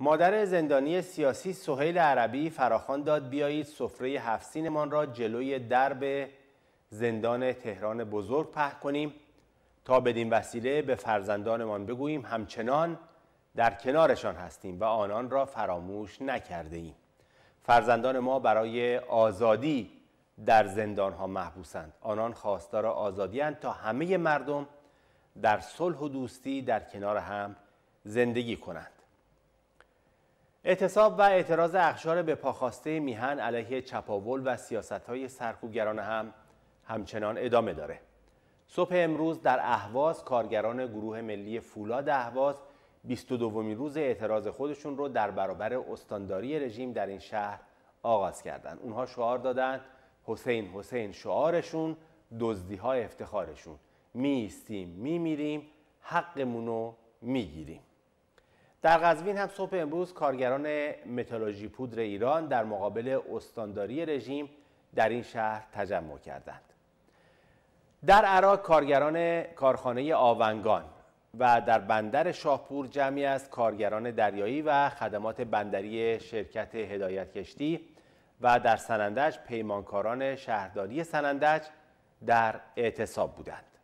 مادر زندانی سیاسی سهیل عربی فراخان داد بیایید سفره هفسینمان را جلوی درب زندان تهران بزرگ په کنیم تا بدین وسیله به فرزندانمان بگوییم همچنان در کنارشان هستیم و آنان را فراموش نکرده ایم. فرزندان ما برای آزادی در زندان ها محبوسند. آنان خواستار آزادی تا همه مردم در صلح و دوستی در کنار هم زندگی کنند. اعتصاب و اعتراض اخشار به پاخواسته میهن علیه چپاول و سیاست های سرکوبگران هم همچنان ادامه داره. صبح امروز در اهواز کارگران گروه ملی فولاد اهواز 22 روز اعتراض خودشون رو در برابر استانداری رژیم در این شهر آغاز کردند. اونها شعار دادند حسین حسین شعارشون دزدی افتخارشون. میستیم میمیریم حقمون رو میگیریم. در قزوین هم صبح امروز کارگران متالورژی پودر ایران در مقابل استانداری رژیم در این شهر تجمع کردند. در عراق کارگران کارخانه آونگان و در بندر شاهپور جمعی از کارگران دریایی و خدمات بندری شرکت هدایت کشتی و در سنندج پیمانکاران شهرداری سنندج در اعتصاب بودند.